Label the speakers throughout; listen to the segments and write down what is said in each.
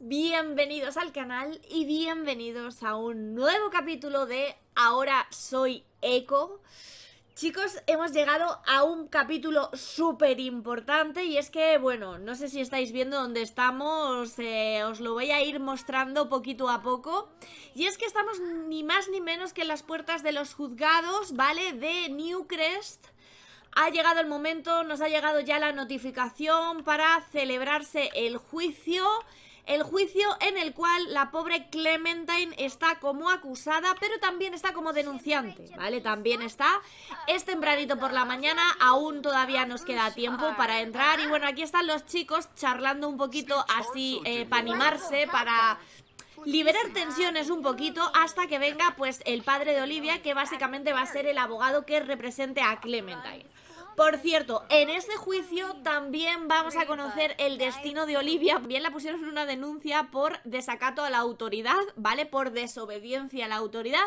Speaker 1: bienvenidos al canal y bienvenidos a un nuevo capítulo de Ahora soy Eco. Chicos, hemos llegado a un capítulo súper importante y es que, bueno, no sé si estáis viendo dónde estamos, eh, os lo voy a ir mostrando poquito a poco. Y es que estamos ni más ni menos que en las puertas de los juzgados, ¿vale? De Newcrest ha llegado el momento, nos ha llegado ya la notificación para celebrarse el juicio el juicio en el cual la pobre Clementine está como acusada, pero también está como denunciante, ¿vale? También está. Es tempranito por la mañana, aún todavía nos queda tiempo para entrar. Y bueno, aquí están los chicos charlando un poquito así eh, para animarse, para liberar tensiones un poquito hasta que venga pues el padre de Olivia, que básicamente va a ser el abogado que represente a Clementine. Por cierto, en este juicio también vamos a conocer el destino eh. de Olivia. También la pusieron en una denuncia por desacato a la autoridad, ¿vale? Por desobediencia a la autoridad.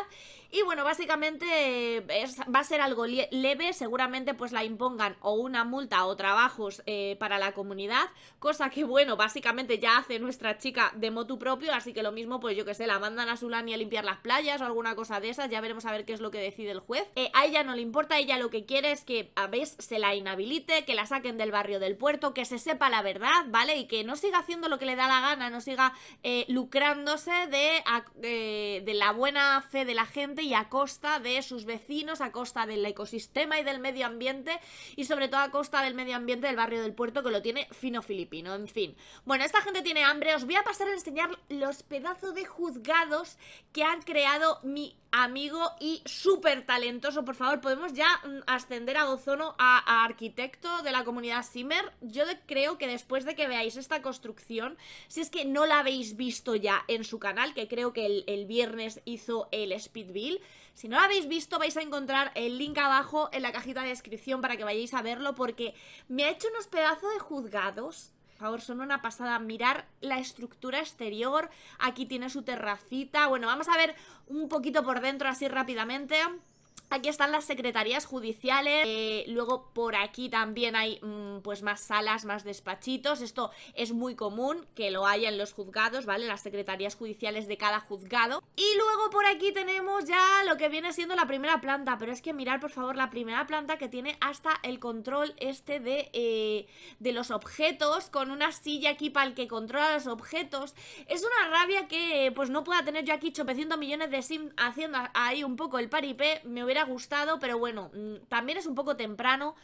Speaker 1: Y bueno, básicamente eh, va a ser algo leve, seguramente pues la impongan o una multa o trabajos eh, para la comunidad, cosa que bueno, básicamente ya hace nuestra chica de motu propio, así que lo mismo pues yo que sé, la mandan a Sulani a limpiar las playas o alguna cosa de esas, ya veremos a ver qué es lo que decide el juez. a ella no le importa, ella lo que quiere es que, a veces se la inhabilite, que la saquen del barrio del puerto, que se sepa la verdad, ¿vale? Y que no siga haciendo lo que le da la gana, no siga eh, lucrándose de, de la buena fe de la gente y a costa de sus vecinos, a costa del ecosistema y del medio ambiente y sobre todo a costa del medio ambiente del barrio del puerto que lo tiene fino filipino, en fin. Bueno, esta gente tiene hambre, os voy a pasar a enseñar los pedazos de juzgados que han creado mi amigo y súper talentoso. Por favor, podemos ya mm, ascender a Ozono a, arquitecto de la comunidad Simmer. Yo creo que después de que veáis esta construcción, si es que no la habéis visto ya en su canal, que creo que el, viernes hizo el Speedbill, si no la habéis visto vais a encontrar el link abajo en la cajita de descripción para que vayáis a verlo porque me ha hecho unos pedazos de juzgados favor, son una pasada. Mirar la estructura exterior. Aquí tiene su terracita. Bueno, vamos a ver un poquito por dentro así rápidamente. Aquí están las secretarías judiciales, eh, luego por aquí también hay mm, pues más salas, más despachitos, esto es muy común que lo haya en los juzgados, ¿vale? Las secretarías judiciales de cada juzgado. Y luego por aquí tenemos ya lo que viene siendo la primera planta, pero es que mirar por favor la primera planta que tiene hasta el control este de, eh, de los objetos, con una silla aquí para el que controla los objetos. Es una rabia que pues no pueda tener yo aquí chopeciendo millones de sim haciendo ahí un poco el paripé, hubiera gustado, pero bueno, mm, también es un poco temprano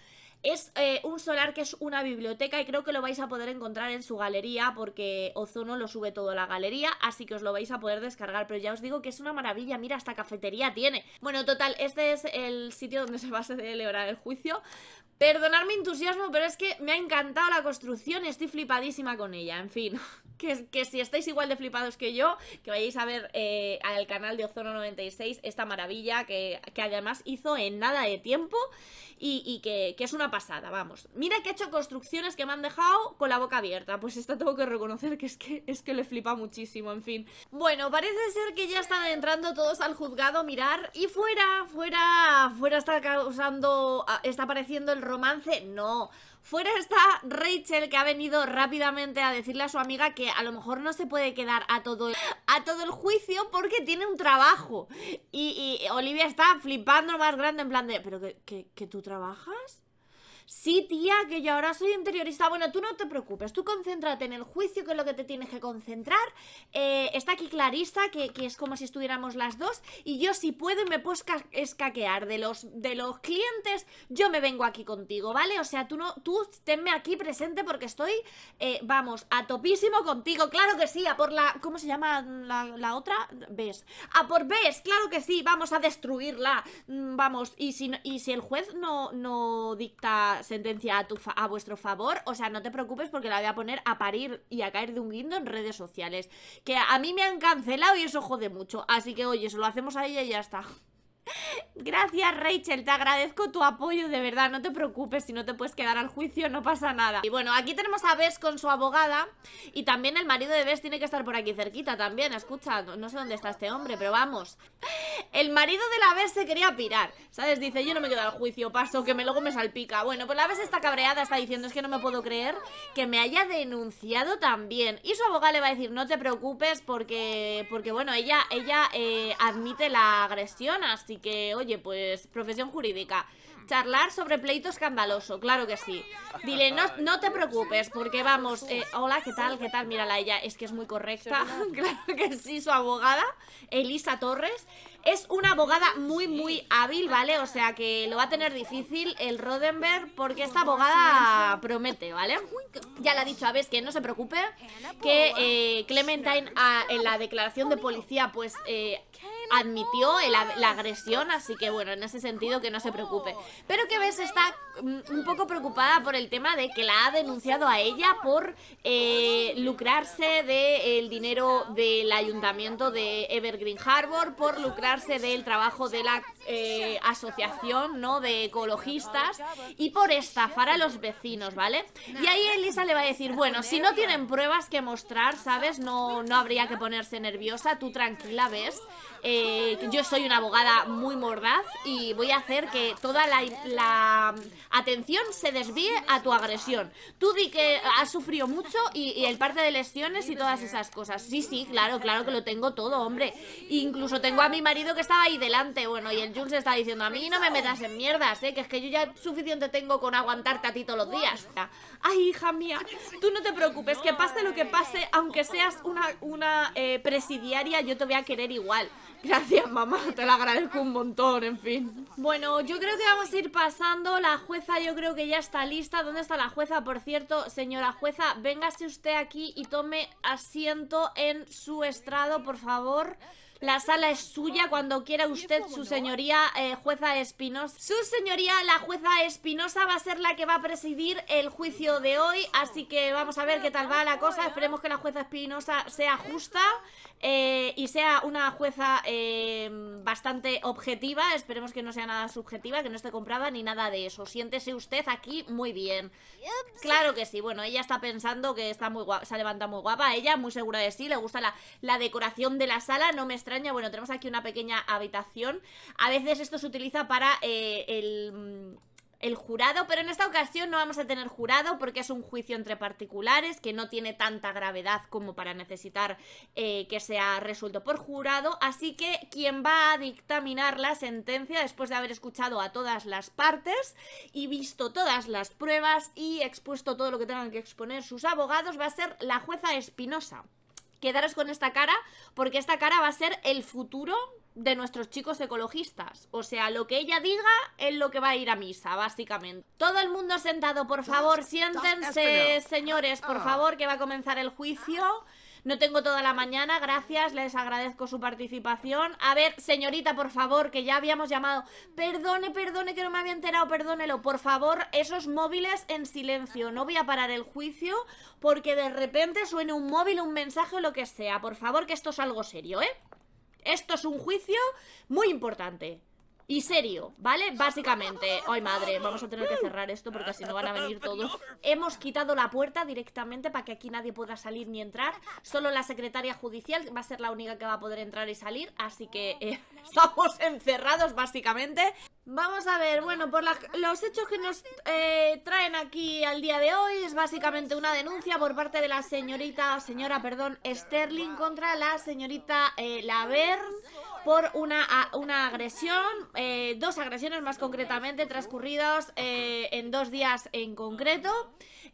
Speaker 1: es eh, un solar que es una biblioteca y creo que lo vais a poder encontrar en su galería porque Ozono lo sube todo a la galería, así que os lo vais a poder descargar. Pero ya os digo que es una maravilla, mira, hasta cafetería tiene. Bueno, total, este es el sitio donde se va a celebrar el juicio. Perdonad mi entusiasmo, pero es que me ha encantado la construcción estoy flipadísima con ella. En fin, que, si estáis igual de flipados que yo, que vayáis a ver eh, al canal de Ozono96 esta maravilla que, además hizo en nada de tiempo y, que, que es una pasada, vamos. Mira que ha hecho construcciones que me han dejado con la boca abierta. Pues esta tengo que reconocer que es que, es que le flipa muchísimo, en fin. Bueno, parece ser que ya están entrando todos al juzgado, mirar. Y fuera, fuera, fuera está causando, ah, está apareciendo el romance. No. Fuera está Rachel que ha venido rápidamente a decirle a su amiga que a lo mejor no se puede quedar a todo el, a todo el juicio porque tiene un trabajo. Y, Olivia está flipando más grande en plan de, ¿pero que, que tú trabajas? Sí, tía, que yo ahora soy interiorista. Bueno, tú no te preocupes, tú concéntrate en el juicio, que es lo que te tienes que concentrar. Eh, está aquí Clarista que, es como si estuviéramos las dos, y yo si puedo y me puedo escaquear de los, de los clientes, yo me vengo aquí contigo, ¿vale? O sea, tú, no, tú tenme aquí presente porque estoy, eh, vamos, a topísimo contigo, claro que sí, a por la... ¿Cómo se llama la, otra? ¿Ves? A por ves, claro que sí, vamos a destruirla, mm, vamos, y si, y si el juez no, no dicta sentencia a, tu a vuestro favor, o sea, no te preocupes porque la voy a poner a parir y a caer de un guindo en redes sociales. Que a mí me han cancelado y eso jode mucho. Así que, oye, se lo hacemos a ella y ya está. Gracias Rachel, te agradezco tu apoyo de verdad, no te preocupes, si no te puedes quedar al juicio no pasa nada. Y bueno, aquí tenemos a Bess con su abogada y también el marido de Bess tiene que estar por aquí cerquita también, escucha, no, sé dónde está este hombre, pero vamos. El marido de la Bess se quería pirar, ¿sabes? Dice, yo no me quedo al juicio, paso, que me luego me salpica. Bueno, pues la Bess está cabreada, está diciendo, es que no me puedo creer que me haya denunciado también. Y su abogada le va a decir, no te preocupes porque, porque bueno, ella, ella eh, admite la agresión así que, oye, pues profesión jurídica. Charlar sobre pleito escandaloso, claro que sí. Dile, no, no te preocupes, porque vamos, eh, hola, ¿qué tal? ¿Qué tal? Mírala, ella es que es muy correcta. claro que sí, su abogada, Elisa Torres. Es una abogada muy, muy hábil, ¿vale? O sea que lo va a tener difícil el Rodenberg porque esta abogada promete, ¿vale? Ya le ha dicho a Ves que no se preocupe, que eh, Clementine ah, en la declaración de policía pues eh, admitió la agresión, así que bueno, en ese sentido que no se preocupe. Pero que ves está mm, un poco preocupada por el tema de que la ha denunciado a ella por eh, lucrarse del dinero del ayuntamiento de Evergreen Harbor, por lucrarse del trabajo de la eh, asociación ¿no? de ecologistas y por estafar a los vecinos, ¿vale? Y ahí Elisa le va a decir, bueno, si no tienen pruebas que mostrar, ¿sabes? No, no habría que ponerse nerviosa, tú tranquila, ¿ves? Eh, yo soy una abogada muy mordaz y voy a hacer que toda la, atención se desvíe a tu agresión. Tú di que has sufrido mucho y, el parte de lesiones y todas esas cosas. Sí, sí, claro, claro que lo tengo todo, hombre. Incluso tengo a mi marido que estaba ahí delante, bueno, y el Jules está diciendo, a mí no me metas en mierdas, ¿eh? que es que yo ya suficiente tengo con aguantarte a ti todos los días. Ay, hija mía, tú no te preocupes, que pase lo que pase, aunque seas una, una eh, presidiaria, yo te voy a querer igual. Gracias, mamá, te la agradezco un montón, en fin. Bueno, yo creo que vamos a ir pasando. La jueza yo creo que ya está lista. ¿Dónde está la jueza? Por cierto, señora jueza, véngase usted aquí y tome asiento en su estrado, por favor. La sala es suya cuando quiera usted, su señoría eh, jueza Espinosa. Su señoría, la jueza Espinosa, va a ser la que va a presidir el juicio de hoy. Así que vamos a ver qué tal va la cosa. Esperemos que la jueza Espinosa sea justa eh, y sea una jueza eh, bastante objetiva. Esperemos que no sea nada subjetiva, que no esté comprada ni nada de eso. Siéntese usted aquí muy bien. Claro que sí. Bueno, ella está pensando que está muy guapa, se levanta muy guapa. Ella muy segura de sí, le gusta la, la decoración de la sala. No me extraña bueno, tenemos aquí una pequeña habitación. A veces esto se utiliza para eh, mm, el jurado, pero en esta ocasión no vamos a tener jurado porque es un juicio entre particulares que no tiene tanta gravedad como para necesitar eh, que sea resuelto por jurado, así que quien va a dictaminar la sentencia después de haber escuchado a todas las partes y visto todas las pruebas y expuesto todo lo que tengan que exponer sus abogados va a ser la jueza Espinosa quedaros con esta cara, porque esta cara va a ser el futuro de nuestros chicos ecologistas. O sea, lo que ella diga es lo que va a ir a misa, básicamente. Todo el mundo sentado, por favor, siéntense, señores, por ah. favor, que va a comenzar el juicio. No tengo toda la mañana, gracias, les agradezco su participación. A ver, señorita, por favor, que ya habíamos llamado. Perdone, perdone que no me había enterado, perdónelo. Por favor, esos móviles en silencio. No voy a parar el juicio porque de repente suene un móvil, un mensaje o lo que sea. Por favor, que esto es algo serio, ¿eh? Esto es un juicio muy importante. Y serio, ¿vale? Básicamente, ay madre, vamos a tener que cerrar esto porque así no van a venir todos. Hemos quitado la puerta directamente para que aquí nadie pueda salir ni entrar. Solo la secretaria judicial va a ser la única que va a poder entrar y salir, así que eh, estamos encerrados básicamente. Vamos a ver, bueno, por los hechos que nos eh, traen aquí al día de hoy es básicamente una denuncia por parte de la señorita, señora, perdón, Sterling contra la señorita eh, Laverne por una, una agresión, eh, dos agresiones más concretamente, transcurridas eh, en dos días en concreto.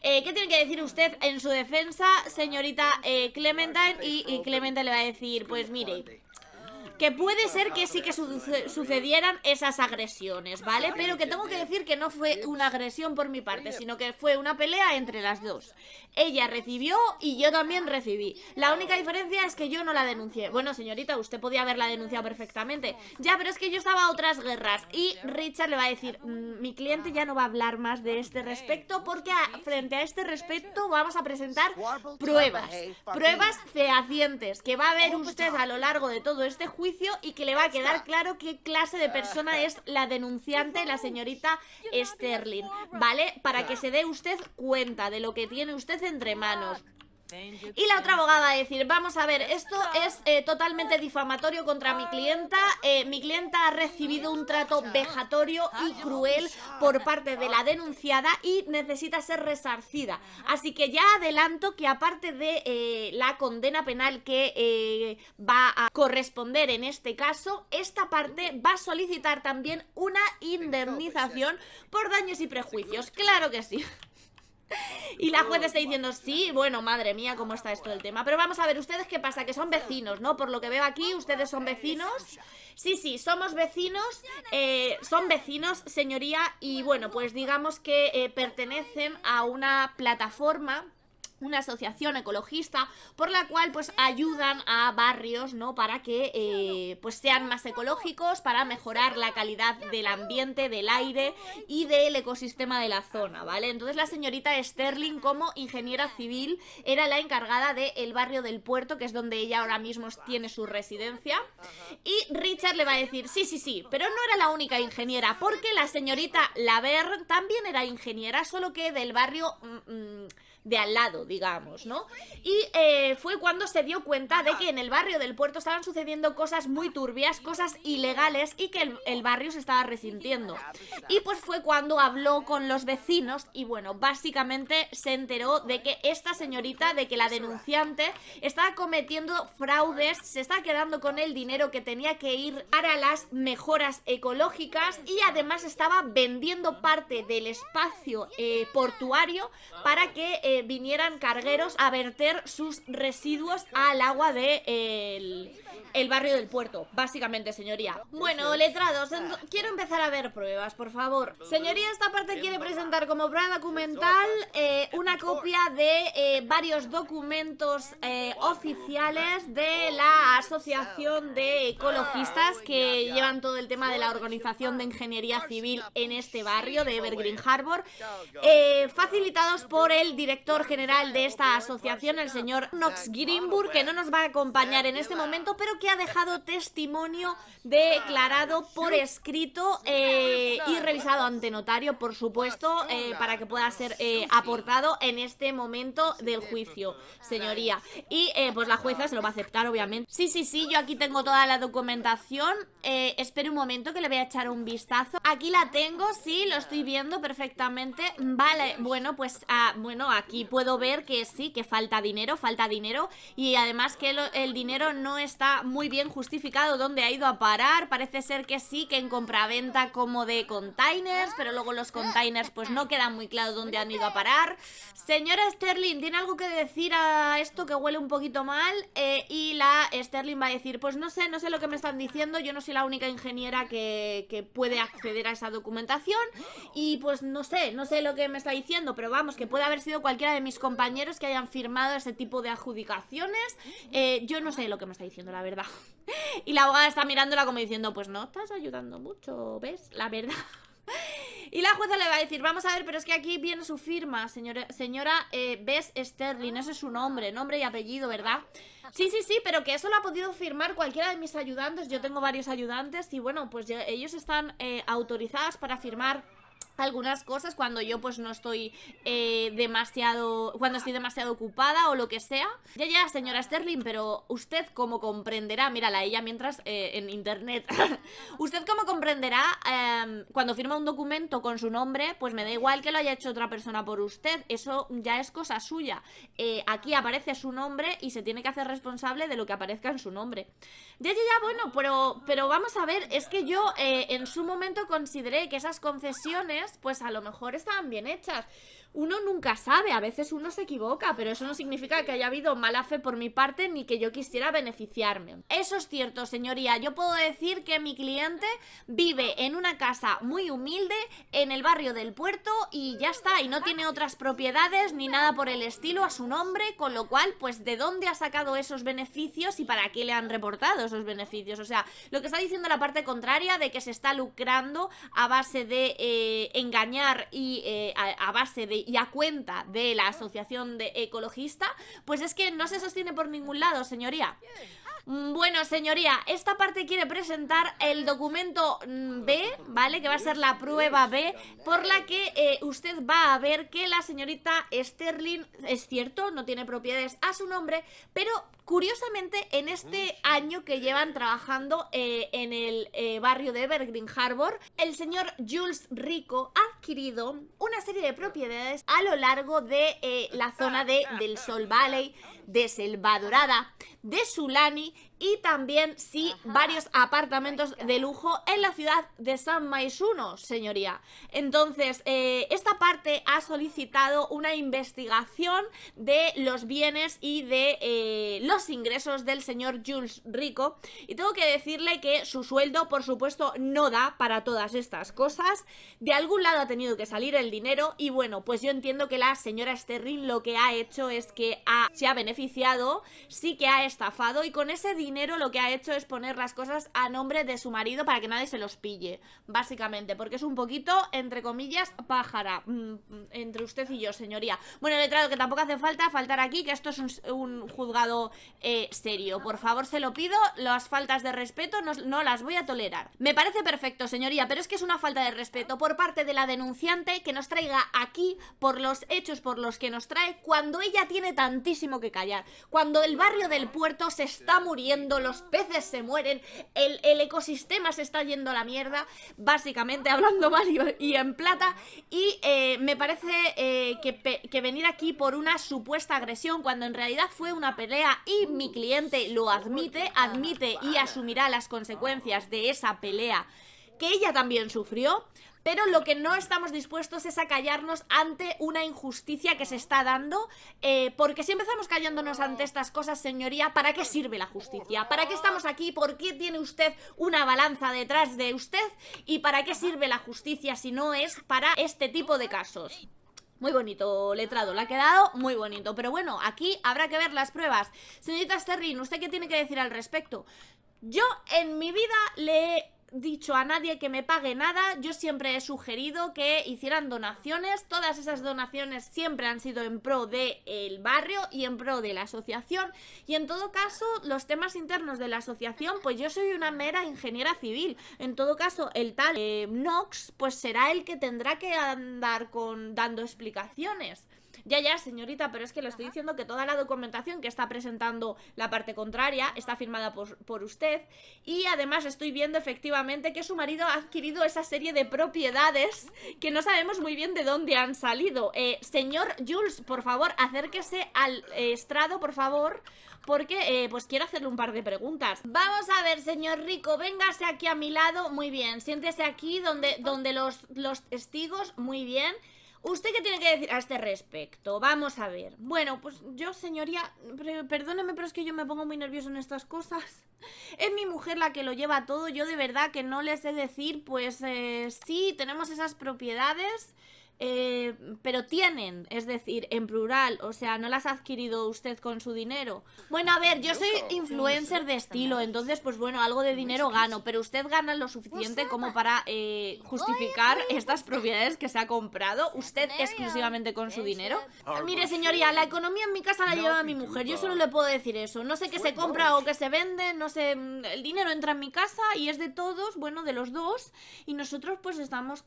Speaker 1: Eh, ¿Qué tiene que decir usted en su defensa, señorita Clementine? Y, y Clementine le va a decir, pues mire, que puede ser que sí que sucedieran esas agresiones, ¿vale? Pero que tengo que decir que no fue una agresión por mi parte, sino que fue una pelea entre las dos. Ella recibió y yo también recibí. La única diferencia es que yo no la denuncié. Bueno, señorita, usted podía haberla denunciado perfectamente. Ya, pero es que yo estaba a otras guerras y Richard le va a decir, mm, mi cliente ya no va a hablar más de este respecto porque frente a este respecto vamos a presentar pruebas. Pruebas fehacientes que va a ver usted a lo largo de todo este juicio y que le va a quedar claro qué clase de persona es la denunciante, la señorita Sterling, ¿vale? Para que se dé usted cuenta de lo que tiene usted entre manos. Y la otra abogada va a decir, vamos a ver, esto es eh, totalmente difamatorio contra mi clienta. Eh, mi clienta ha recibido un trato vejatorio y cruel por parte de la denunciada y necesita ser resarcida. Así que ya adelanto que aparte de eh, la condena penal que va a corresponder en este caso, esta parte va a solicitar también una indemnización por daños y prejuicios. Claro que sí. Y la jueza está diciendo, sí, bueno, madre mía, cómo está esto del tema. Pero vamos a ver, ¿ustedes qué pasa? Que son vecinos, ¿no? Por lo que veo aquí, ustedes son vecinos. Sí, sí, somos vecinos, eh, son vecinos, señoría, y bueno, pues digamos que eh, pertenecen a una plataforma una asociación ecologista por la cual pues ayudan a barrios no para que eh, pues sean más ecológicos para mejorar la calidad del ambiente del aire y del ecosistema de la zona vale entonces la señorita Sterling como ingeniera civil era la encargada del barrio del puerto que es donde ella ahora mismo tiene su residencia y Richard le va a decir sí sí sí pero no era la única ingeniera porque la señorita Laverne también era ingeniera solo que del barrio mm, mm, de al lado, digamos, ¿no? Y eh, fue cuando se dio cuenta de que en el barrio del puerto estaban sucediendo cosas muy turbias, cosas ilegales y que el, barrio se estaba resintiendo. Y pues fue cuando habló con los vecinos y bueno, básicamente se enteró de que esta señorita, de que la denunciante, estaba cometiendo fraudes, se está quedando con el dinero que tenía que ir para las mejoras ecológicas y además estaba vendiendo parte del espacio eh, portuario para que... Eh, eh, vinieran cargueros a verter sus residuos al agua De, el barrio del puerto, básicamente, señoría. Bueno, letrados, quiero empezar a ver pruebas, por favor. Señoría, esta parte quiere presentar como prueba documental eh, una copia de eh, varios documentos eh, oficiales de la Asociación de Ecologistas ah, que llevan todo el tema de la organización de ingeniería civil en este barrio de Evergreen Harbor, facilitados por el director general de esta asociación, el señor Knox Greenburg, que no nos va a acompañar en este momento pero que ha dejado testimonio declarado por escrito eh, y revisado ante notario, por supuesto, eh, para que pueda ser eh, aportado en este momento del juicio, señoría. Y pues la jueza se lo va a aceptar, obviamente. Sí, sí, sí, yo aquí tengo toda la documentación. espere un momento que le voy a echar un vistazo. Aquí la tengo, sí, lo estoy viendo perfectamente. Vale, bueno, pues ah, bueno, aquí puedo ver que sí, que falta dinero, falta dinero. Y además que el dinero no está muy bien justificado dónde ha ido a parar. Parece ser que sí, que en compraventa como de containers, pero luego los containers pues no queda muy claro dónde han ido a parar. Señora Sterling, ¿tiene algo que decir a esto que huele un poquito mal? Eh, y la Sterling va a decir, pues no sé, no sé lo que me están diciendo, yo no soy la única ingeniera que, puede acceder a esa documentación y pues no sé, no sé lo que me está diciendo, pero vamos, que puede haber sido cualquiera de mis compañeros que hayan firmado ese tipo de adjudicaciones. Eh, yo no sé lo que me está diciendo la verdad. Y la abogada está mirándola como diciendo, pues no estás ayudando mucho, ¿ves? La verdad. Y la jueza le va a decir, vamos a ver, pero es que aquí viene su firma, señora, señora eh, Bess Sterling, ese es su nombre, nombre y apellido, ¿verdad? Sí, sí, sí, pero que eso lo ha podido firmar cualquiera de mis ayudantes, yo tengo varios ayudantes y bueno, pues ellos están eh, autorizadas para firmar algunas cosas cuando yo pues no estoy eh, demasiado, cuando estoy demasiado ocupada o lo que sea. Ya, ya, señora Sterling, pero usted como comprenderá, mírala ella mientras eh, en internet, usted como comprenderá, em, cuando firma un documento con su nombre, pues me da igual que lo haya hecho otra persona por usted, eso ya es cosa suya. Eh, aquí aparece su nombre y se tiene que hacer responsable de lo que aparezca en su nombre. Ya, ya, ya, bueno, pero, pero vamos a ver, es que yo en su momento consideré que esas concesiones pues a lo mejor estaban bien hechas uno nunca sabe, a veces uno se equivoca, pero eso no significa que haya habido mala fe por mi parte ni que yo quisiera beneficiarme. Eso es cierto, señoría. Yo puedo decir que mi cliente vive en una casa muy humilde en el barrio del puerto y ya está, y no tiene otras propiedades ni nada por el estilo a su nombre, con lo cual, pues, ¿de dónde ha sacado esos beneficios y para qué le han reportado esos beneficios? O sea, lo que está diciendo la parte contraria de que se está lucrando a base de eh, engañar y eh, a base de y a cuenta de la ah. Asociación de Ecologista, pues es que no se sostiene por ningún lado, señoría. Mm, bueno, señoría, esta parte quiere presentar el documento mm, B, ah, ¿vale? Que va a ser la prueba B, por la que eh, usted va a ver que la señorita Sterling, es cierto, no tiene propiedades a su nombre, pero Curiosamente, en este año que llevan trabajando eh, en el eh, barrio de Evergreen Harbor, el señor Jules Rico ha adquirido una serie de propiedades a lo largo de eh, la zona de, del Sol Valley, de Selva Dorada, de Sulani y también, sí, varios apartamentos de lujo en la ciudad de San Maisuno, señoría. Entonces, ha solicitado una investigación de los bienes y de eh, los ingresos del señor Jules Rico. Y tengo que decirle que su sueldo, por supuesto, no da para todas estas cosas. De algún lado ha tenido que salir el dinero y bueno, pues yo entiendo que la señora Sterling lo que ha hecho es que se ha beneficiado, sí que ha estafado y con ese dinero lo que ha hecho es poner las cosas a nombre de su marido para que nadie se los pille, básicamente, porque es un poquito, entre comillas, pájara. Mm, entre usted y yo, señoría. Bueno, letrado, que tampoco hace falta faltar aquí, que esto es un, juzgado eh, serio. Por favor, se lo pido, las faltas de respeto no, las voy a tolerar. Me parece perfecto, señoría, pero es que es una falta de respeto por parte de la denunciante que nos traiga aquí por los hechos por los que nos trae cuando ella tiene tantísimo que callar. Cuando el barrio del puerto se está muriendo, los peces se mueren, el, ecosistema se está yendo a la mierda, básicamente hablando mal y, y en plata, y... Eh, eh, me parece eh, que, venir aquí por una supuesta agresión cuando en realidad fue una pelea y mi cliente lo admite, admite y asumirá las consecuencias de esa pelea que ella también sufrió, pero lo que no estamos dispuestos es a callarnos ante una injusticia que se está dando, eh, porque si empezamos callándonos ante estas cosas, señoría, ¿para qué sirve la justicia? ¿Para qué estamos aquí? ¿Por qué tiene usted una balanza detrás de usted? ¿Y para qué sirve la justicia si no es para este tipo de casos? Muy bonito letrado, le ha quedado muy bonito. Pero bueno, aquí habrá que ver las pruebas. Señorita Sterling, ¿usted qué tiene que decir al respecto? Yo en mi vida le dicho a nadie que me pague nada, yo siempre he sugerido que hicieran donaciones, todas esas donaciones siempre han sido en pro del barrio y en pro de la asociación y en todo caso los temas internos de la asociación, pues yo soy una mera ingeniera civil, en todo caso el tal eh, Nox pues será el que tendrá que andar con dando explicaciones. Ya, ya, señorita, pero es que le estoy diciendo que toda la documentación que está presentando la parte contraria está firmada por, por usted y además estoy viendo efectivamente que su marido ha adquirido esa serie de propiedades que no sabemos muy bien de dónde han salido. Eh, señor Jules, por favor, acérquese al eh, estrado, por favor, porque eh, pues quiero hacerle un par de preguntas. Vamos a ver, señor Rico, véngase aquí a mi lado, muy bien, siéntese aquí donde, donde los, los testigos, muy bien. ¿Usted qué tiene que decir a este respecto? Vamos a ver. Bueno, pues yo, señoría, perdóneme, pero es que yo me pongo muy nervioso en estas cosas. Es mi mujer la que lo lleva todo. Yo de verdad que no le sé decir, pues eh, sí, tenemos esas propiedades. Eh, pero tienen, es decir, en plural, o sea, no las ha adquirido usted con su dinero. Bueno, a ver, yo soy influencer de estilo, entonces, pues bueno, algo de dinero gano, pero usted gana lo suficiente como pues para eh, justificar estas propiedades que se ha comprado, usted exclusivamente con su dinero. Ah, Mire, pues señoría, la economía en mi casa la lleva mi mujer, yo solo le puedo decir eso. No sé qué se compra o qué se vende, no sé, mm, el dinero entra en mi casa y es de todos, bueno, de los dos, y nosotros pues estamos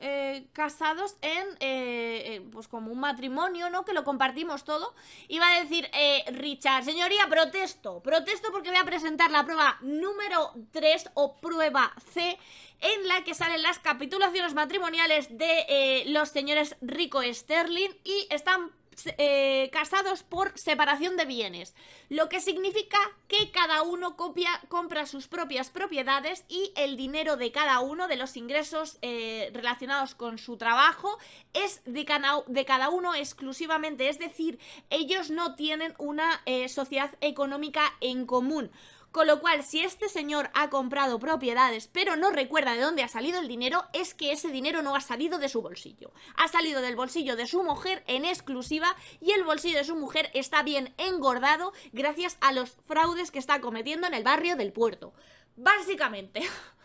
Speaker 1: eh, casados. Eh, eh, pues como un matrimonio, ¿no? Que lo compartimos todo. Y va a decir, eh, Richard, señoría, protesto, protesto porque voy a presentar la prueba número 3 o prueba C en la que salen las capitulaciones matrimoniales de los señores Rico Sterling y están eh, casados por separación de bienes, lo que significa que cada uno copia, compra sus propias propiedades y el dinero de cada uno de los ingresos eh, relacionados con su trabajo es de, cada uno exclusivamente, es decir, ellos no tienen una eh, sociedad económica en común. Con lo cual, si este señor ha comprado propiedades pero no recuerda de dónde ha salido el dinero, es que ese dinero no ha salido de su bolsillo. Ha salido del bolsillo de su mujer en exclusiva y el bolsillo de su mujer está bien engordado gracias a los fraudes que está cometiendo en el barrio del puerto. Básicamente.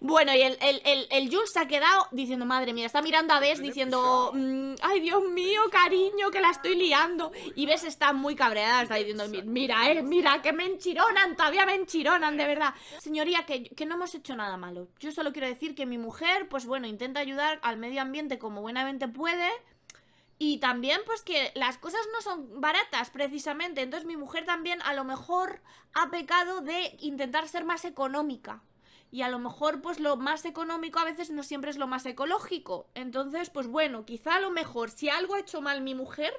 Speaker 1: Bueno, y el, el, Jules se ha quedado diciendo, madre mía, está mirando a Bess diciendo, mm, ay Dios mío, cariño, que la estoy liando. Y Bess está muy cabreada, está diciendo, mira, eh, mira, que me enchironan, todavía me enchironan, de verdad. Señoría, que, que no hemos hecho nada malo. Yo solo quiero decir que mi mujer, pues bueno, intenta ayudar al medio ambiente como buenamente puede. Y también, pues que las cosas no son baratas, precisamente. Entonces, mi mujer también a lo mejor ha pecado de intentar ser más económica y a lo mejor pues lo más económico a veces no siempre es lo más ecológico. Entonces, pues bueno, quizá a lo mejor si algo ha hecho mal mi mujer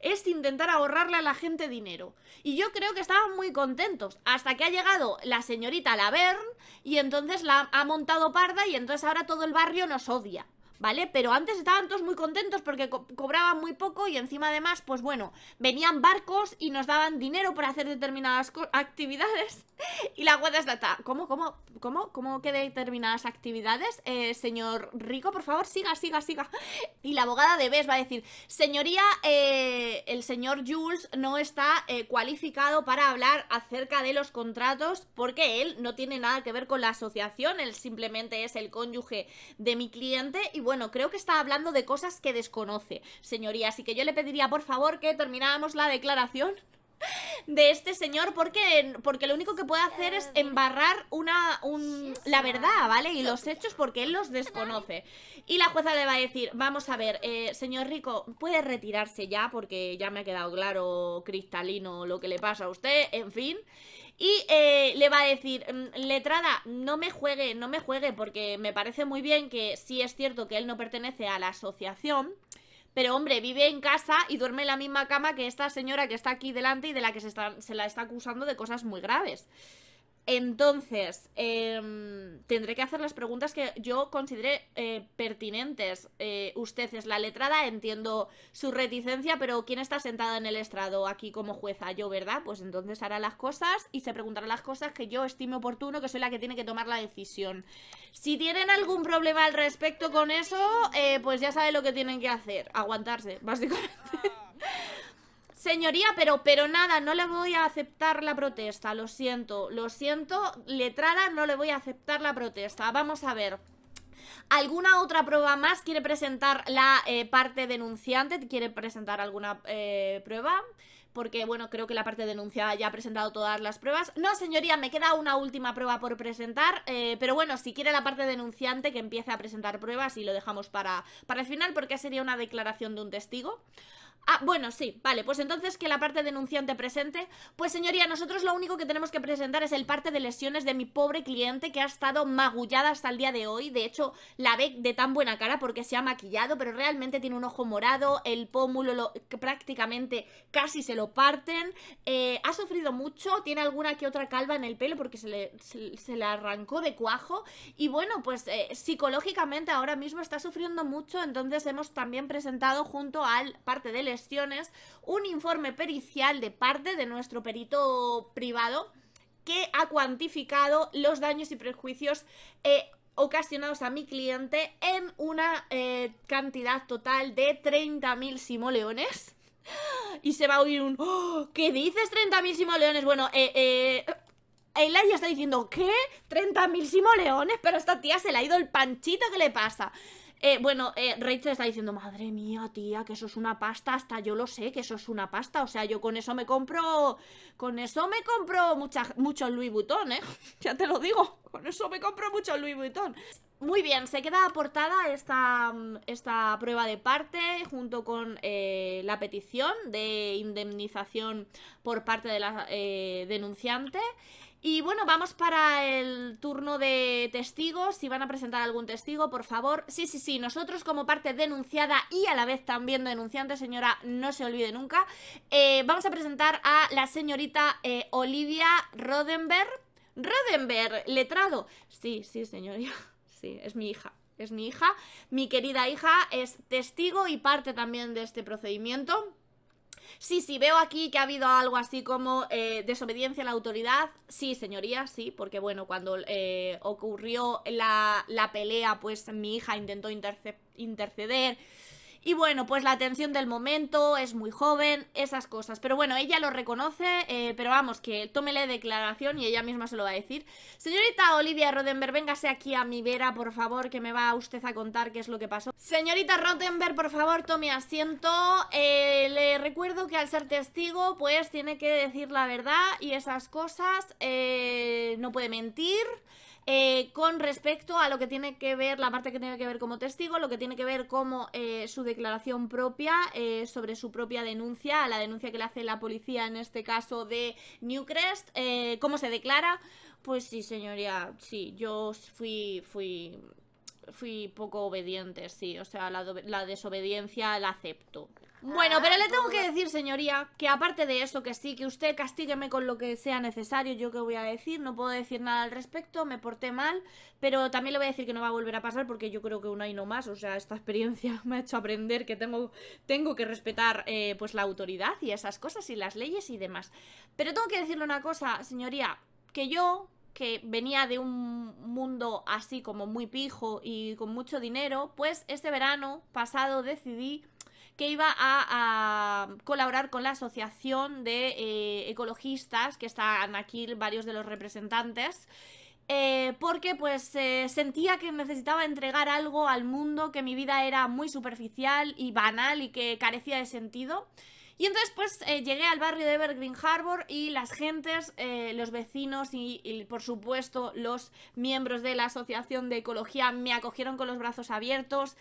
Speaker 1: es intentar ahorrarle a la gente dinero. Y yo creo que estaban muy contentos hasta que ha llegado la señorita Laverne y entonces la ha montado parda y entonces ahora todo el barrio nos odia. ¿vale? Pero antes estaban todos muy contentos porque cobraban muy poco y encima además, pues bueno, venían barcos y nos daban dinero para hacer determinadas actividades y la guarda está... ¿Cómo, cómo, cómo, cómo que determinadas actividades? Eh, señor Rico, por favor, siga, siga, siga. Y la abogada de BES va a decir, señoría, eh, el señor Jules no está eh, cualificado para hablar acerca de los contratos porque él no tiene nada que ver con la asociación, él simplemente es el cónyuge de mi cliente y bueno, creo que está hablando de cosas que desconoce, señoría, así que yo le pediría por favor que termináramos la declaración de este señor porque, porque lo único que puede hacer es embarrar una, la verdad, ¿vale? Y los hechos porque él los desconoce. Y la jueza le va a decir, vamos a ver, eh, señor Rico, puede retirarse ya porque ya me ha quedado claro, cristalino, lo que le pasa a usted, en fin. Y eh, le va a decir, mm, letrada, no me juegue, no me juegue porque me parece muy bien que sí es cierto que él no pertenece a la asociación pero hombre, vive en casa y duerme en la misma cama que esta señora que está aquí delante y de la que se, se la está acusando de cosas muy graves. Entonces, em, tendré que hacer las preguntas que yo consideré eh, pertinentes. Eh, usted es la letrada, entiendo su reticencia, pero ¿quién está sentada en el estrado aquí como jueza? Yo, ¿verdad? Pues entonces hará las cosas y se preguntará las cosas que yo estime oportuno, que soy la que tiene que tomar la decisión. Si tienen algún problema al respecto con eso, eh, pues ya sabe lo que tienen que hacer. Aguantarse, básicamente. Ah. Señoría, pero, pero nada, no le voy a aceptar la protesta, lo siento, lo siento, letrada, no le voy a aceptar la protesta. Vamos a ver. ¿Alguna otra prueba más? ¿Quiere presentar la eh, parte denunciante? ¿Quiere presentar alguna eh, prueba? Porque, bueno, creo que la parte denunciada ya ha presentado todas las pruebas. No, señoría, me queda una última prueba por presentar. Eh, pero bueno, si quiere la parte denunciante que empiece a presentar pruebas y lo dejamos para, para el final porque sería una declaración de un testigo. Ah, bueno, sí, vale, pues entonces que la parte denunciante presente. Pues señoría, nosotros lo único que tenemos que presentar es el parte de lesiones de mi pobre cliente que ha estado magullada hasta el día de hoy. De hecho, la ve de tan buena cara porque se ha maquillado, pero realmente tiene un ojo morado, el pómulo prácticamente casi se lo parten. Eh, ha sufrido mucho, tiene alguna que otra calva en el pelo porque se le, se, le arrancó de cuajo. Y bueno, pues eh, psicológicamente ahora mismo está sufriendo mucho, entonces hemos también presentado junto al parte de lesiones un informe pericial de parte de nuestro perito privado que ha cuantificado los daños y prejuicios eh, ocasionados a mi cliente en una eh, cantidad total de 30.000 simoleones. Y se va a oír un... Oh, ¿Qué dices 30.000 simoleones? Bueno, eh, eh, está diciendo, ¿qué? ¿30.000 simoleones? Pero esta tía se le ha ido el panchito, que le pasa? Eh, bueno, eh, Rachel está diciendo, madre mía, tía, que eso es una pasta, hasta yo lo sé, que eso es una pasta. O sea, yo con eso me compro, con eso me compro muchos mucho Louis Vuitton, ¿eh? ya te lo digo, con eso me compro mucho Louis Vuitton. Muy bien, se queda aportada esta, esta prueba de parte junto con eh, la petición de indemnización por parte de la denunciante. Y bueno, vamos para el turno de testigos. Si van a presentar algún testigo, por favor. Sí, sí, sí. Nosotros como parte denunciada y a la vez también denunciante, señora, no se olvide nunca. Eh, vamos a presentar a la señorita eh, Olivia Rodenberg. Rodenberg, letrado. Sí, sí, señoría. Sí, es mi hija. Es mi hija. Mi querida hija es testigo y parte también de este procedimiento. Sí, sí, veo aquí que ha habido algo así como eh, desobediencia a la autoridad. Sí, señoría, sí, porque bueno, cuando eh, ocurrió la, la pelea, pues mi hija intentó interceder y bueno, pues la atención del momento, es muy joven, esas cosas. Pero bueno, ella lo reconoce, eh, pero vamos, que tómele declaración y ella misma se lo va a decir. Señorita Olivia Rodenberg, véngase aquí a mi vera, por favor, que me va usted a contar qué es lo que pasó. Señorita Rodenberg, por favor, tome asiento. Eh, le recuerdo que al ser testigo, pues tiene que decir la verdad y esas cosas. Eh, no puede mentir. Eh, con respecto a lo que tiene que ver, la parte que tiene que ver como testigo, lo que tiene que ver como eh, su declaración propia eh, sobre su propia denuncia, la denuncia que le hace la policía en este caso de Newcrest, cómo se declara. Pues sí, señoría, sí, yo fui, fui, fui poco obediente, sí, o sea, la desobediencia la acepto. Bueno, pero le tengo que decir, señoría, que aparte de eso, que sí, que usted castígueme con lo que sea necesario, yo qué voy a decir, no puedo decir nada al respecto, me porté mal, pero también le voy a decir que no va a volver a pasar porque yo creo que un no más, o sea, esta experiencia me ha hecho aprender que tengo, tengo que respetar eh, pues la autoridad y esas cosas y las leyes y demás. Pero tengo que decirle una cosa, señoría, que yo que venía de un mundo así como muy pijo y con mucho dinero, pues este verano pasado decidí que iba a, colaborar con la Asociación de eh, Ecologistas, que están aquí varios de los representantes. Eh, porque pues eh, sentía que necesitaba entregar algo al mundo, que mi vida era muy superficial y banal y que carecía de sentido. Y entonces pues llegué al barrio de Evergreen Harbor y las gentes, los vecinos y, por supuesto los miembros de la Asociación de Ecología me acogieron con los brazos abiertos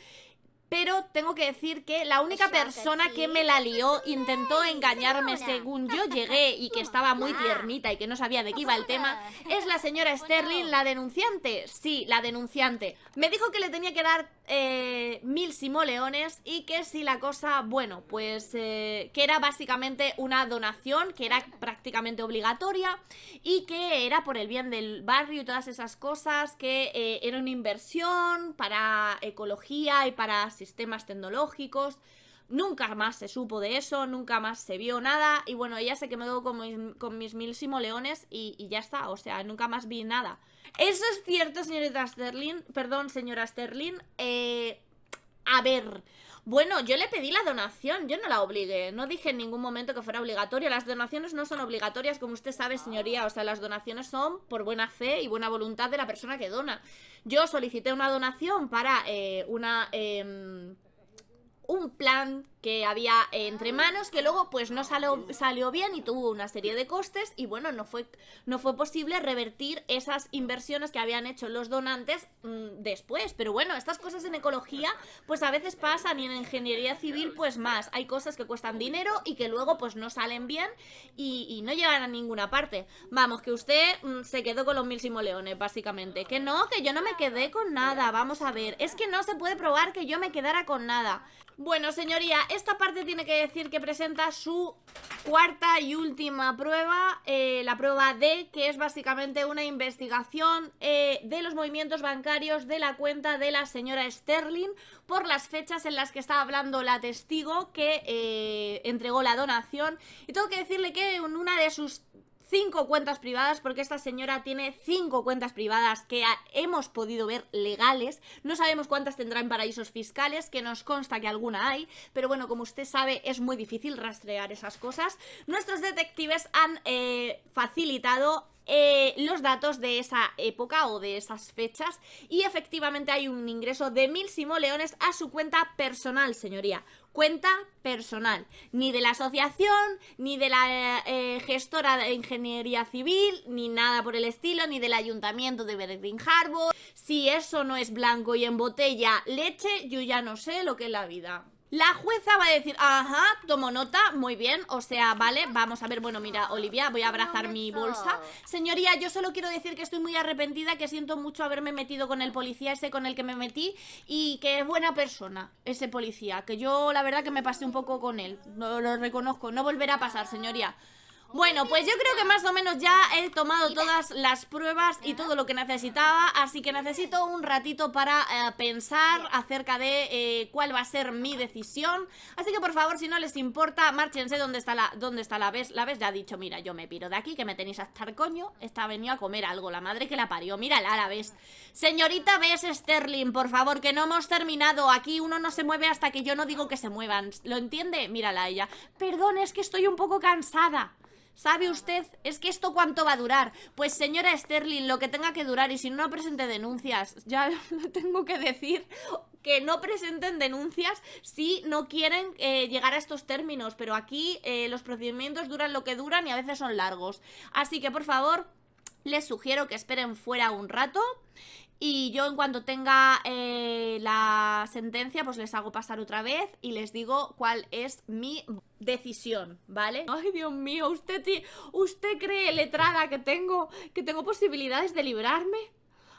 Speaker 1: pero tengo que decir que la única persona que me la lió intentó engañarme según yo llegué y que estaba muy ah. tiernita y que no sabía de qué iba el tema es la señora Sterling, la denunciante. Sí, la denunciante. Me dijo que le tenía que dar eh, mil simoleones y que si la cosa, bueno, pues eh, que era básicamente una donación, que era prácticamente obligatoria y que era por el bien del barrio y todas esas cosas, que eh, era una inversión para ecología y para sistemas tecnológicos. Nunca más se supo de eso, nunca más se vio nada. Y bueno, ella se quemó con mis, con mis mil simoleones y, ya está. O sea, nunca más vi nada. Eso es cierto, señorita Sterling. Perdón, señora Sterling. Eh, a ver. Bueno, yo le pedí la donación, yo no la obligué. No dije en ningún momento que fuera obligatoria. Las donaciones no son obligatorias, como usted sabe, señoría. O sea, las donaciones son por buena fe y buena voluntad de la persona que dona. Yo solicité una donación para eh, una. Em, un plan que había entre manos, que luego pues no salió, salió bien y tuvo una serie de costes y bueno, no fue, no fue posible revertir esas inversiones que habían hecho los donantes mm, después. Pero bueno, estas cosas en ecología pues a veces pasan y en ingeniería civil pues más. Hay cosas que cuestan dinero y que luego pues no salen bien y, no llegan a ninguna parte. Vamos, que usted mm, se quedó con los mil simoleones básicamente. Que no, que yo no me quedé con nada, vamos a ver. Es que no se puede probar que yo me quedara con nada. Bueno, señoría, esta parte tiene que decir que presenta su cuarta y última prueba, eh, la prueba D, que es básicamente una investigación eh, de los movimientos bancarios de la cuenta de la señora Sterling por las fechas en las que estaba hablando la testigo que eh, entregó la donación. Y tengo que decirle que en una de sus cinco cuentas privadas, porque esta señora tiene cinco cuentas privadas que hemos podido ver legales. No sabemos cuántas tendrá en paraísos fiscales, que nos consta que alguna hay, pero bueno, como usted sabe, es muy difícil rastrear esas cosas. Nuestros detectives han eh, facilitado eh, los datos de esa época o de esas fechas y efectivamente hay un ingreso de mil simoleones a su cuenta personal, señoría. Cuenta personal, ni de la asociación, ni de la eh, gestora de ingeniería civil, ni nada por el estilo, ni del ayuntamiento de Berlin Harbor. Si eso no es blanco y en botella leche, yo ya no sé lo que es la vida. La jueza va a decir, ajá, tomo nota, muy bien, o sea, vale, vamos a ver, bueno, mira, Olivia, voy a abrazar mi bolsa. Señoría, yo solo quiero decir que estoy muy arrepentida, que siento mucho haberme metido con el policía ese con el que me metí y que es buena persona ese policía, que yo la verdad que me pasé un poco con él, no lo reconozco, no volverá a pasar, señoría. Bueno, pues yo creo que más o menos ya he tomado todas las pruebas y todo lo que necesitaba, así que necesito un ratito para eh, pensar acerca de eh, cuál va a ser mi decisión. Así que por favor, si no les importa, márchense donde está la donde está la vez, la vez ya ha dicho, mira, yo me piro de aquí que me tenéis a estar coño, está venido a comer algo, la madre que la parió. Mírala, la ves. Señorita ves Sterling, por favor, que no hemos terminado. Aquí uno no se mueve hasta que yo no digo que se muevan. ¿Lo entiende? Mírala ella. Perdón, es que estoy un poco cansada. ¿Sabe usted? Es que esto cuánto va a durar. Pues señora Sterling, lo que tenga que durar y si no presente denuncias, ya tengo que decir que no presenten denuncias si no quieren eh, llegar a estos términos, pero aquí eh, los procedimientos duran lo que duran y a veces son largos. Así que por favor, les sugiero que esperen fuera un rato y yo en cuanto tenga eh, la sentencia, pues les hago pasar otra vez y les digo cuál es mi decisión, ¿vale? Ay, Dios mío, usted, usted cree, letrada, que tengo, que tengo posibilidades de librarme.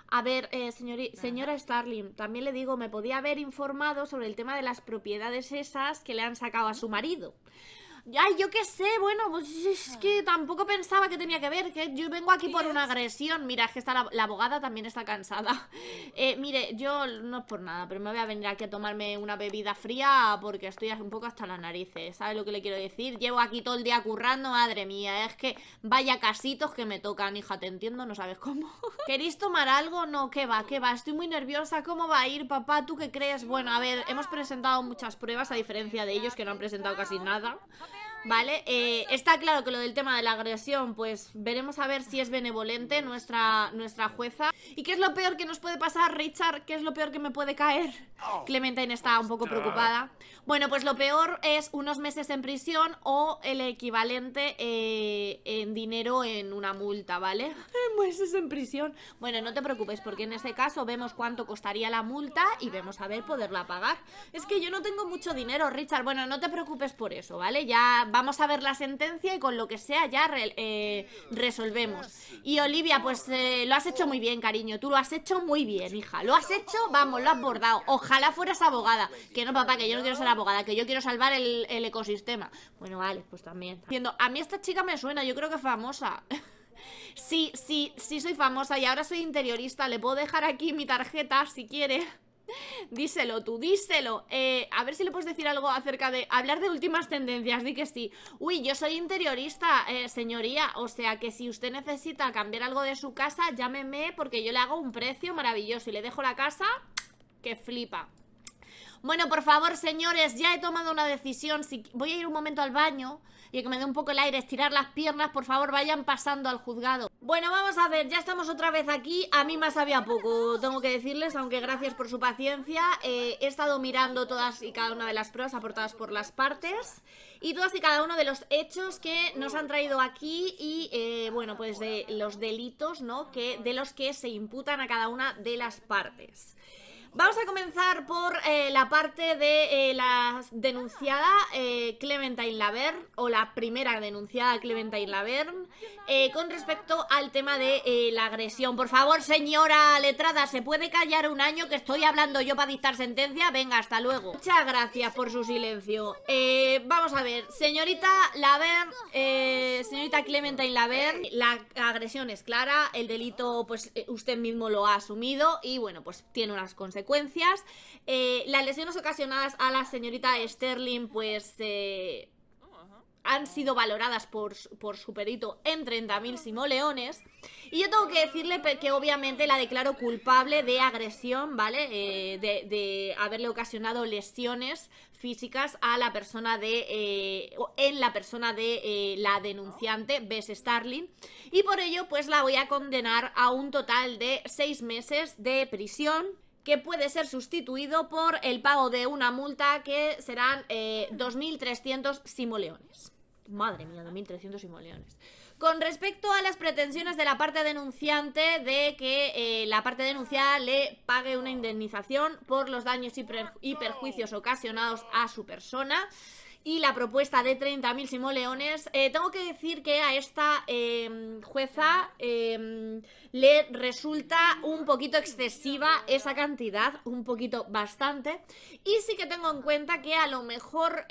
Speaker 1: A ver, eh, señora Starling, también le digo, me podía haber informado sobre el tema de las propiedades esas que le han sacado a su marido. Ay, yo qué sé, bueno, pues es ah. que tampoco pensaba que tenía que ver, que yo vengo aquí por una agresión. Mira, es que está la, abogada también está cansada. Eh, mire, yo no es por nada, pero me voy a venir aquí a tomarme una bebida fría porque estoy un poco hasta las narices, ¿sabes lo que le quiero decir? Llevo aquí todo el día currando, madre mía, es que vaya casitos que me tocan, hija, te entiendo, no sabes cómo. ¿Queréis tomar algo? No, ¿qué va? ¿Qué va? Estoy muy nerviosa, ¿cómo va a ir, papá? ¿Tú qué crees? Bueno, a ver, hemos presentado muchas pruebas a diferencia de ellos que no han presentado casi nada. ¿vale? Eh, está claro que lo del tema de la agresión, pues veremos a ver si es benevolente nuestra, nuestra jueza. ¿Y qué es lo peor que nos puede pasar, Richard? ¿Qué es lo peor que me puede caer? Oh. Clementine está un poco preocupada. Bueno, pues lo peor es unos meses en prisión o el equivalente eh, en dinero en una multa, ¿vale? Meses en prisión. Bueno, no te preocupes, porque en ese caso vemos cuánto costaría la multa y vemos a ver poderla pagar. Es que yo no tengo mucho dinero, Richard. Bueno, no te preocupes por eso, ¿vale? Ya vamos a ver la sentencia y con lo que sea ya eh, resolvemos. Y Olivia, pues eh, lo has hecho muy bien, cariño. Tú lo has hecho muy bien, hija. Lo has hecho, vamos, lo has bordado. Ojalá fueras abogada. Que no, papá, que yo no quiero ser abogada, que yo quiero salvar el, ecosistema. Bueno, vale, pues también. A mí esta chica me suena, yo creo que famosa. Sí, sí, sí soy famosa y ahora soy interiorista. Le puedo dejar aquí mi tarjeta si quiere díselo tú, díselo. Eh, a ver si le puedes decir algo acerca de hablar de últimas tendencias, di que sí. Uy, yo soy interiorista, eh, señoría, o sea que si usted necesita cambiar algo de su casa, llámeme porque yo le hago un precio maravilloso y le dejo la casa que flipa.
Speaker 2: Bueno, por favor,
Speaker 1: señores, ya he tomado una decisión. Si voy a ir un momento al baño, y que me dé un poco el aire, estirar las piernas, por favor vayan pasando al juzgado. Bueno, vamos a ver, ya estamos otra vez aquí, a mí más había poco, tengo que decirles, aunque gracias por su paciencia, eh, he estado mirando todas y cada una de las pruebas aportadas por las partes y todas y cada uno de los hechos que nos han traído aquí y, eh, bueno, pues de los delitos, ¿no? Que, de los que se imputan a cada una de las partes. Vamos a comenzar por eh, la parte de eh, la denunciada eh, Clementine Laverne, o la primera denunciada Clementine Laverne, eh, con respecto al tema de la agresión. Por favor, señora letrada, ¿se puede callar un año que estoy hablando yo para dictar sentencia? Venga, hasta luego. Muchas gracias por su silencio. vamos a ver, señorita Laverne, señorita Clementine Laverne, la agresión es clara, el delito, pues usted mismo lo ha asumido y bueno, pues tiene unas consecuencias consecuencias. Eh, las lesiones ocasionadas a la señorita Sterling, pues... Eh, han sido valoradas por, por su perito en 30.000 simoleones. Y yo tengo que decirle que obviamente la declaro culpable de agresión, ¿vale? Eh, de, haberle ocasionado lesiones físicas a la persona de... en la persona de la denunciante, Bess Sterling Y por ello, pues la voy a condenar a un total de 6 meses de prisión que puede ser sustituido por el pago de una multa que serán 2.300 eh, simoleones. Madre mía, 2.300 simoleones. Con respecto a las pretensiones de la parte denunciante de que eh, la parte denunciada le pague una indemnización por los daños y perjuicios ocasionados a su persona, y la propuesta de 30.000 simoleones. Eh, tengo que decir que a esta eh, jueza eh, le resulta un poquito excesiva esa cantidad, un poquito bastante. Y sí que tengo en cuenta que a lo mejor,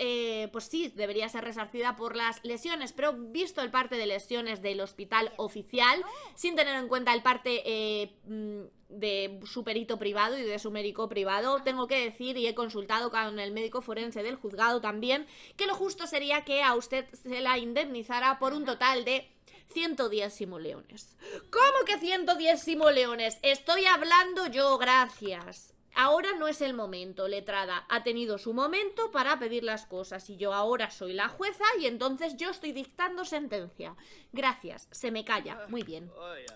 Speaker 1: pues sí, debería ser resarcida por las lesiones, pero visto el parte de lesiones del hospital oficial, sin tener en cuenta el parte mm, de su perito privado y de su médico privado. Tengo que decir, y he consultado con el médico forense del juzgado también, que lo justo sería que a usted se la indemnizara por un total de 110 simoleones. ¿Cómo que 110 simoleones? Estoy hablando yo, gracias ahora no es el momento, letrada. Ha tenido su momento para pedir las cosas y yo ahora soy la jueza y entonces yo estoy dictando sentencia. Gracias, se me calla. Muy bien.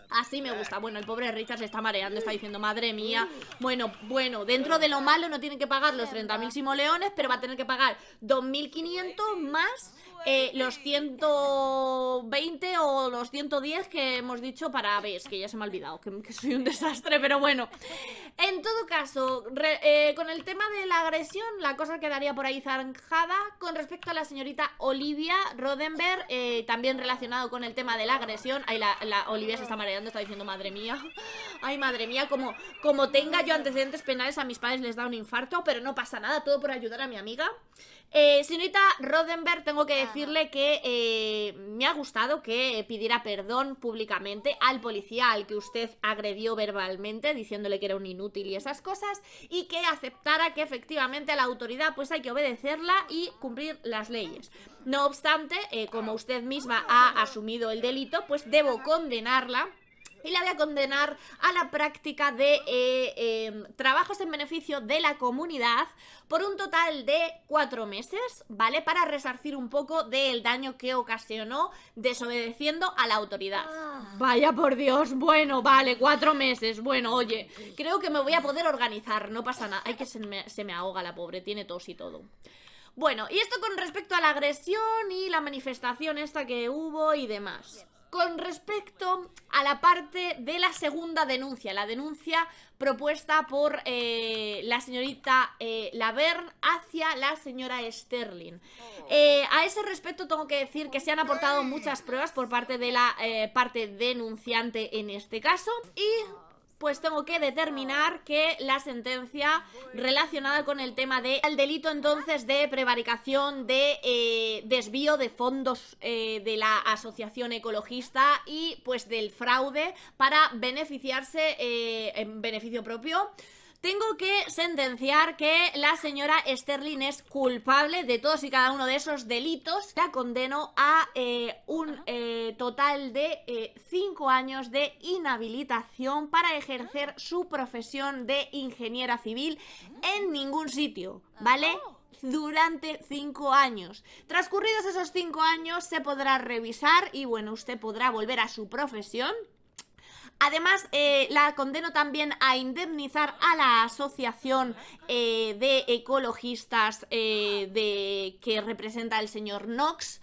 Speaker 1: Así me gusta. Bueno, el pobre Richard se está mareando, está diciendo, madre mía. Bueno, bueno, dentro de lo malo no tiene que pagar los 30.000 simoleones, pero va a tener que pagar 2.500 más eh, los 120 o los 110 que hemos dicho para... Ves, que ya se me ha olvidado, que soy un desastre, pero bueno. En todo caso, eh, con el tema de la agresión, la cosa quedaría por ahí zanjada. Con respecto a la señorita Olivia Rodenberg, eh, también relacionado con el tema de la agresión. Ahí la, Olivia se está mareando, está diciendo, madre mía. Ay, madre mía, como, como tenga yo antecedentes penales, a mis padres les da un infarto, pero no pasa nada, todo por ayudar a mi amiga. Eh, señorita Rodenberg, tengo que decirle que me ha gustado que pidiera perdón públicamente al policía al que usted agredió verbalmente, diciéndole que era un inútil y esas cosas y que aceptara que efectivamente a la autoridad pues hay que obedecerla y cumplir las leyes. No obstante, eh, como usted misma ha asumido el delito, pues debo condenarla y la voy a condenar a la práctica de eh, em, trabajos en beneficio de la comunidad por un total de cuatro meses, ¿vale? Para resarcir un poco del daño que ocasionó desobedeciendo a la autoridad. Ah. Vaya por Dios, bueno, vale, cuatro meses. Bueno, oye, creo que me voy a poder organizar, no pasa nada. hay que se me, se me ahoga la pobre, tiene tos y todo. Bueno, y esto con respecto a la agresión y la manifestación esta que hubo y demás con respecto a la parte de la segunda denuncia, la denuncia propuesta por eh, la señorita eh, Laverne hacia la señora Sterling. Oh. Eh, a ese respecto tengo que decir que se han aportado muchas pruebas por parte de la parte denunciante en este caso y pues tengo que determinar que la sentencia relacionada con el tema del el delito entonces de prevaricación, de eh, desvío de fondos eh, de la asociación ecologista y pues del fraude para beneficiarse eh, en beneficio propio tengo que sentenciar que la señora Sterling es culpable de todos y cada uno de esos delitos. La condeno a eh, un eh, total de 5 eh, años de inhabilitación para ejercer ah. su profesión de ingeniera civil ah. en ningún sitio, ah. ¿vale? Oh. durante cinco años. Transcurridos esos cinco años se podrá revisar y bueno, usted podrá volver a su profesión, Además, eh, la condeno también a indemnizar a la asociación eh, de ecologistas eh, de, que representa el señor Knox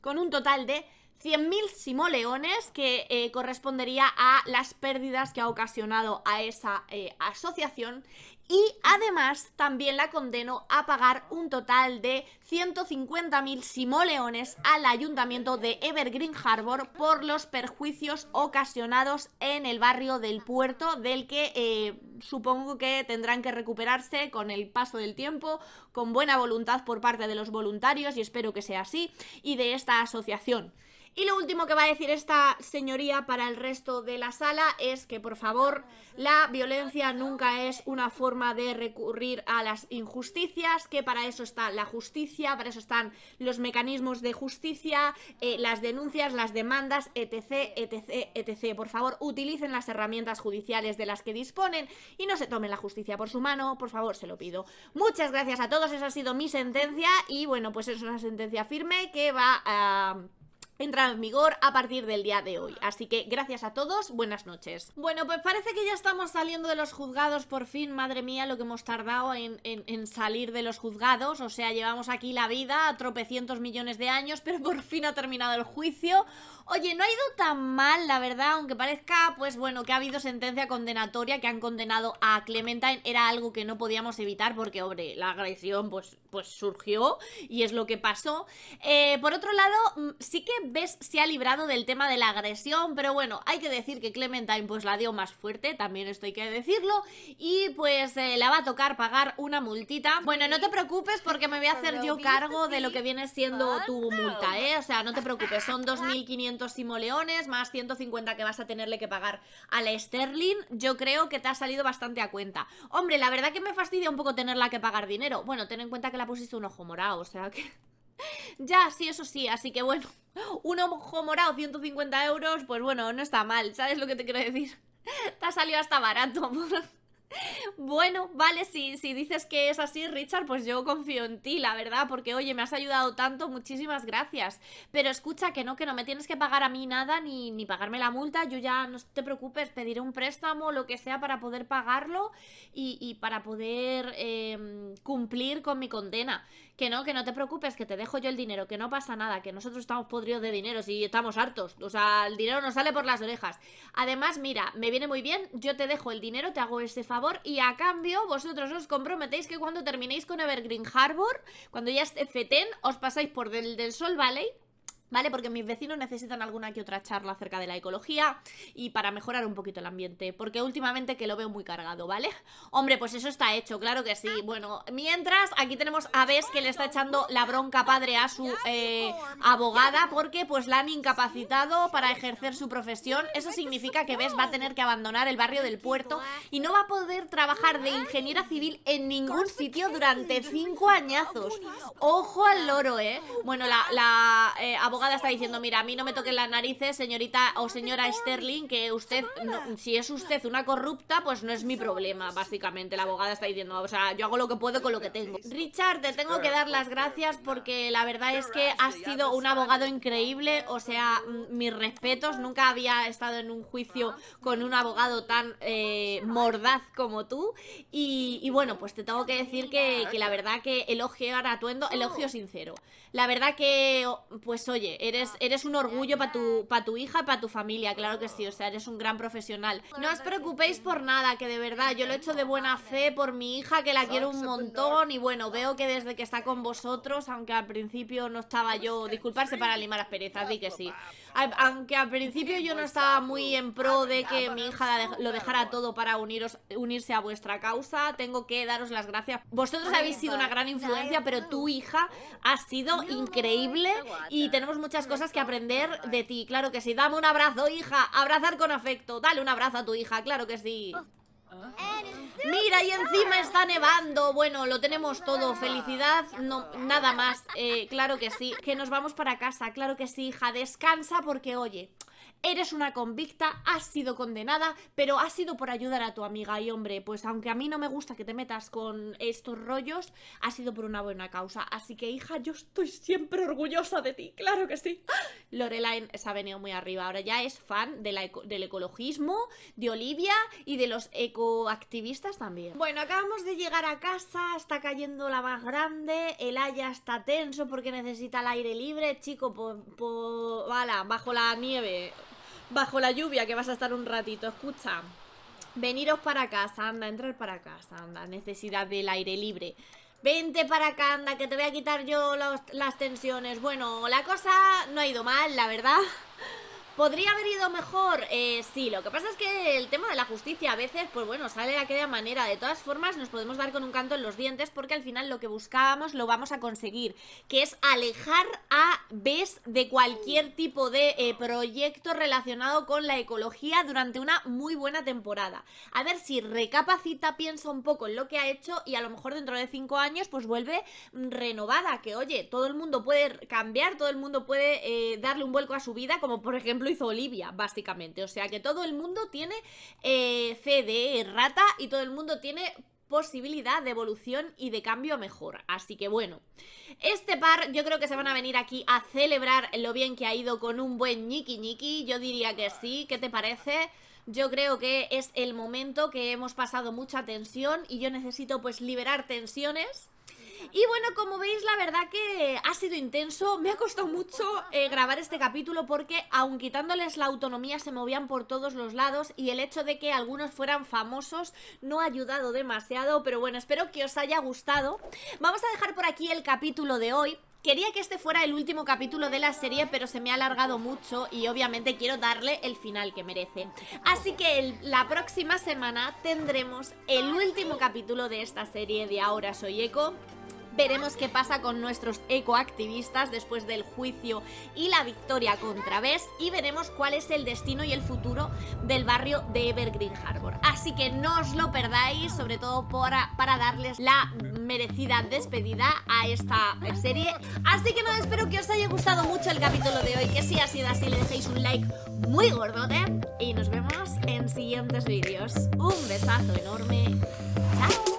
Speaker 1: con un total de 100.000 simoleones que correspondería a las pérdidas que ha ocasionado a esa asociación y además también la condeno a pagar un total de 150.000 simoleones al ayuntamiento de Evergreen Harbor por los perjuicios ocasionados en el barrio del puerto, del que eh, supongo que tendrán que recuperarse con el paso del tiempo, con buena voluntad por parte de los voluntarios, y espero que sea así, y de esta asociación. Y lo último que va a decir esta señoría para el resto de la sala es que, por favor, la violencia nunca es una forma de recurrir a las injusticias, que para eso está la justicia, para eso están los mecanismos de justicia, eh, las denuncias, las demandas, etc, etc, etc. Por favor, utilicen las herramientas judiciales de las que disponen y no se tomen la justicia por su mano, por favor, se lo pido. Muchas gracias a todos, esa ha sido mi sentencia y bueno, pues es una sentencia firme que va a entra en vigor a partir del día de hoy. Así que gracias a todos, buenas noches. Bueno, pues parece que ya estamos saliendo de los juzgados por fin, madre mía, lo que hemos tardado en, salir de los juzgados. O sea, llevamos aquí la vida a tropecientos millones de años, pero por fin ha terminado el juicio. Oye, no ha ido tan mal, la verdad, aunque parezca, pues bueno, que ha habido sentencia condenatoria que han condenado a Clementine, era algo que no podíamos evitar porque, hombre, la agresión pues, pues surgió y es lo que pasó. Eh, por otro lado, mm, sí que ves se ha librado del tema de la agresión, pero bueno, hay que decir que Clementine pues la dio más fuerte, también esto hay que decirlo, y pues eh, la va a tocar pagar una multita. Bueno, no te preocupes porque me voy a hacer yo cargo de lo que viene siendo tu multa, ¿eh? O sea, no te preocupes, son 2.500 500 simoleones, más 150 que vas a tenerle que pagar al la Sterling, yo creo que te ha salido bastante a cuenta. Hombre, la verdad que me fastidia un poco tenerla que pagar dinero. Bueno, ten en cuenta que la pusiste un ojo morado, o sea que... Ya, sí, eso sí, así que bueno, un ojo morado, 150 euros, pues bueno, no está mal, ¿sabes lo que te quiero decir? Te ha salido hasta barato. Bueno, vale, si, si dices que es así, Richard, pues yo confío en ti, la verdad, porque oye, me has ayudado tanto, muchísimas gracias. Pero escucha que no, que no me tienes que pagar a mí nada ni, ni pagarme la multa, yo ya no te preocupes, pediré un préstamo, lo que sea, para poder pagarlo y, para poder em, cumplir con mi condena que no, que no te preocupes, que te dejo yo el dinero, que no pasa nada, que nosotros estamos podridos de dinero, si estamos hartos, o sea, el dinero nos sale por las orejas. Además, mira, me viene muy bien, yo te dejo el dinero, te hago ese favor y a cambio vosotros os comprometéis que cuando terminéis con Evergreen Harbor, cuando ya esté FETEN, os pasáis por del, del Sol Valley ¿Vale? Porque mis vecinos necesitan alguna que otra charla acerca de la ecología y para mejorar un poquito el ambiente, porque últimamente que lo veo muy cargado, ¿vale? Hombre, pues eso está hecho, claro que sí. Bueno, mientras aquí tenemos a Bess que le está echando la bronca padre a su eh, abogada porque pues la han incapacitado para ejercer su profesión. Eso significa que Bess va a tener que abandonar el barrio del puerto y no va a poder trabajar de ingeniera civil en ningún sitio durante cinco añazos. Ojo al loro, ¿eh? Bueno, la, eh, abogada está diciendo, mira, a mí no me toquen las narices, señorita o señora Sterling, que usted, si es usted una corrupta, pues no es mi problema, básicamente. La abogada está diciendo, o sea, yo hago lo que puedo con lo que tengo. Richard, te tengo que dar las gracias porque la verdad es que has sido un abogado increíble, o sea, mm, mis respetos, nunca había estado en un juicio con un abogado tan eh, mordaz como tú. Y, bueno, pues te tengo que decir que, la verdad que elogio a Atuendo, elogio sincero. La verdad que, pues oye, eres, eres un orgullo para tu, para tu hija, para tu familia, claro que sí, o sea, eres un gran profesional. No os preocupéis por nada, que de verdad, yo lo he hecho de buena fe por mi hija, que la quiero un montón y bueno, veo que desde que está con vosotros, aunque al principio no estaba yo, disculparse para limar las perezas, di que sí aunque al principio yo no estaba muy en pro de que mi hija lo dejara todo para unirse a vuestra causa, tengo que daros las gracias. Vosotros habéis sido una gran influencia, pero tu hija ha sido increíble y tenemos muchas cosas que aprender de ti. Claro que sí. Dame un abrazo, hija. Abrazar con afecto. Dale un abrazo a tu hija, claro que sí. Oh. Mira, y encima está nevando. Bueno, lo tenemos todo. Felicidad, no, nada más. Eh, claro que sí. Que nos vamos para casa, claro que sí, hija. Descansa porque, oye, eres una convicta, has sido condenada, pero ha sido por ayudar a tu amiga. Y hombre, pues aunque a mí no me gusta que te metas con estos rollos, ha sido por una buena causa. Así que, hija, yo estoy siempre orgullosa de ti, claro que sí. Lorelai se ha venido muy arriba, ahora ya es fan del ecologismo, de Olivia y de los ecoactivistas también. Bueno, acabamos de llegar a casa, está cayendo la más grande, el haya está tenso porque necesita el aire libre, chico, por, bajo la nieve bajo la lluvia que vas a estar un ratito. Escucha, veniros para casa, anda, entrar para casa, anda, necesidad del aire libre. Vente para acá, anda, que te voy a quitar yo las tensiones. Bueno, la cosa no ha ido mal, la verdad. ¿Podría haber ido mejor? Eh, sí, lo que pasa es que el tema de la justicia a veces, pues bueno, sale de aquella manera. De todas formas, nos podemos dar con un canto en los dientes porque al final lo que buscábamos lo vamos a conseguir, que es alejar a BES de cualquier tipo de eh, proyecto relacionado con la ecología durante una muy buena temporada. A ver si recapacita, piensa un poco en lo que ha hecho y a lo mejor dentro de cinco años pues vuelve mm, renovada, que oye, todo el mundo puede cambiar, todo el mundo puede eh, darle un vuelco a su vida, como por ejemplo lo hizo Olivia, básicamente. O sea que todo el mundo tiene eh, fe de rata y todo el mundo tiene posibilidad de evolución y de cambio mejor. Así que bueno, este par yo creo que se van a venir aquí a celebrar lo bien que ha ido con un buen ñiki niki Yo diría que sí. ¿Qué te parece? Yo creo que es el momento que hemos pasado mucha tensión y yo necesito pues liberar tensiones. Y bueno, como veis, la verdad que ha sido intenso. Me ha costado mucho eh, grabar este capítulo porque, aun quitándoles la autonomía, se movían por todos los lados y el hecho de que algunos fueran famosos no ha ayudado demasiado. Pero bueno, espero que os haya gustado. Vamos a dejar por aquí el capítulo de hoy. Quería que este fuera el último capítulo de la serie, pero se me ha alargado mucho y obviamente quiero darle el final que merece. Así que la próxima semana tendremos el último capítulo de esta serie de Ahora Soy Eco. Veremos qué pasa con nuestros ecoactivistas después del juicio y la victoria contra Bess y veremos cuál es el destino y el futuro del barrio de Evergreen Harbor. Así que no os lo perdáis, sobre todo para, para darles la merecida despedida a esta serie. Así que nada, espero que os haya gustado mucho el capítulo de hoy, que si ha sido así le dejéis un like muy gordote y nos vemos en siguientes vídeos. Un besazo enorme. Chao.